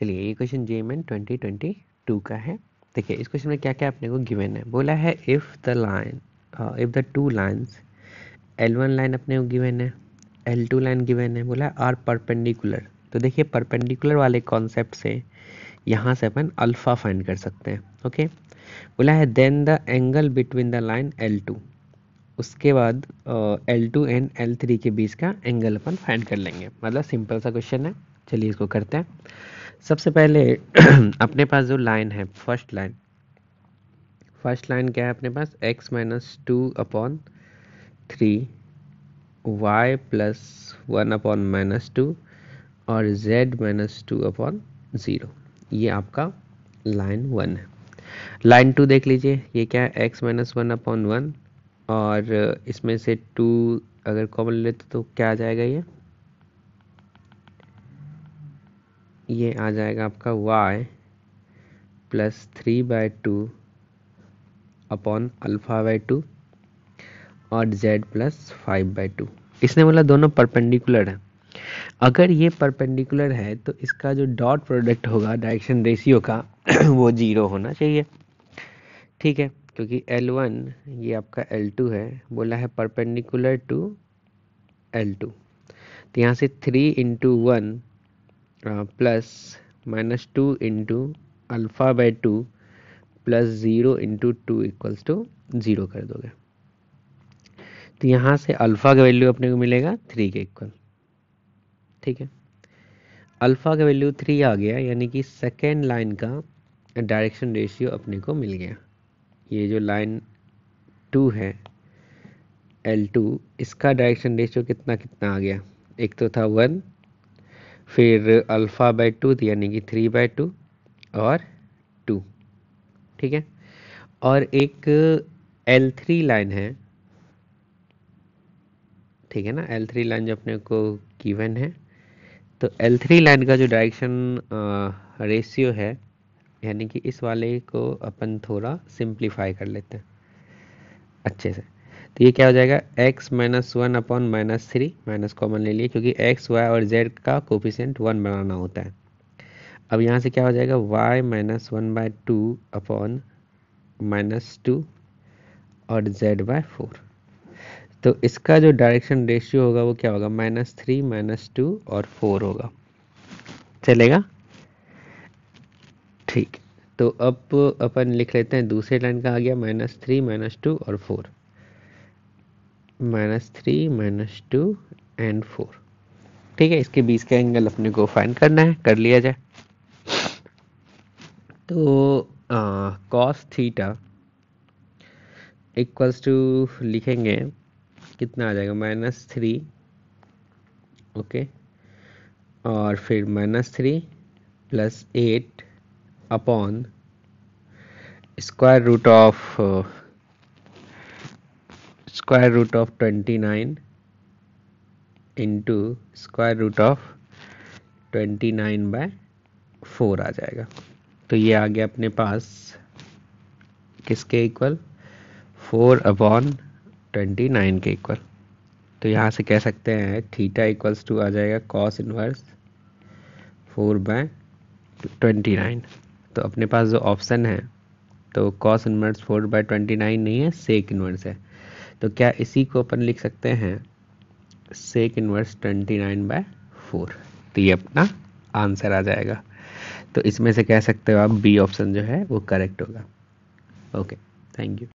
चलिए ये question J M twenty twenty two का है देखिए इस क्वेश्चन में क्या क्या अपने को गिवन है बोला है if the line if the two lines L one line अपने को गिवन है एल टू लाइन गिवन है बोला आर परपेंडिकुलर तो देखिए परपेंडिकुलर वाले कॉन्सेप्ट से यहाँ से अपन अल्फ़ा फाइंड कर सकते हैं ओके बोला है then the angle between the line L two उसके बाद L two and L three के बीच का एंगल अपन फाइंड कर लेंगे मतलब सिंपल सा क्वेश्चन है चलिए इसको करते हैं सबसे पहले अपने पास जो लाइन है फर्स्ट लाइन फर्स्ट लाइन क्या है अपने पास x minus two upon three y plus one upon minus two और z minus two upon zero ये आपका लाइन वन है लाइन टू देख लीजिए ये क्या है x minus one upon one और इसमें से टू अगर कॉमन लेते तो क्या आ जाएगा ये ये आ जाएगा आपका y plus three by two upon alpha by two और z plus five by two इसने बोला दोनों परपेंडिकुलर है अगर ये परपेंडिकुलर है तो इसका जो डॉट प्रोडक्ट होगा डायरेक्शन रेशियो का वो जीरो होना चाहिए ठीक है क्योंकि L1 ये आपका L2 है बोला है परपेंडिकुलर टू L2 तो यहाँ से three into one plus minus two into alpha by two plus zero into two equals to zero कर दोगे तो यहाँ से अल्फ़ा का वैल्यू अपने को मिलेगा थ्री के इक्वल ठीक है अल्फ़ा का वैल्यू थ्री आ गया यानी कि सेकेंड लाइन का डायरेक्शन रेशियो अपने को मिल गया ये जो लाइन टू है एल टू इसका डायरेक्शन रेशियो कितना कितना आ गया एक तो था वन फिर अल्फ़ा बाई टू तो यानी कि थ्री बाई टू और टू ठीक है और एक एल थ्री लाइन है ठीक है ना एल थ्री लाइन जो अपने को गिवन है तो एल थ्री लाइन का जो डायरेक्शन रेशियो है यानी कि इस वाले को अपन थोड़ा सिंप्लीफाई कर लेते हैं अच्छे से तो ये क्या हो जाएगा x minus one upon minus three minus common ले लिए क्योंकि x, y और z का कोफिशेंट वन बनाना होता है अब यहाँ से क्या हो जाएगा y minus one by two upon minus two और z बाय फोर तो इसका जो डायरेक्शन रेशियो होगा वो क्या होगा माइनस थ्री माइनस टू और फोर होगा चलेगा ठीक तो अब अपन लिख लेते हैं दूसरे लाइन का आ गया माइनस थ्री माइनस टू और four minus three minus two and four ठीक है इसके बीच का एंगल अपने को फाइंड करना है कर लिया जाए तो कॉस थीटा इक्वल्स टू लिखेंगे कितना आ जाएगा माइनस थ्री ओके और फिर minus three plus eight upon square root of square root of twenty nine into square root of twenty nine by four आ जाएगा तो ये आ गया अपने पास किसके equal four upon twenty nine के इक्वल तो यहाँ से कह सकते हैं थीटा इक्वल्स टू आ जाएगा cos inverse four by twenty nine तो अपने पास जो ऑप्शन है तो cos inverse four by twenty nine नहीं है सेक इनवर्स है तो क्या इसी को अपन लिख सकते हैं sec inverse twenty nine by four तो ये अपना आंसर आ जाएगा तो इसमें से कह सकते हो आप बी ऑप्शन जो है वो करेक्ट होगा ओके थैंक यू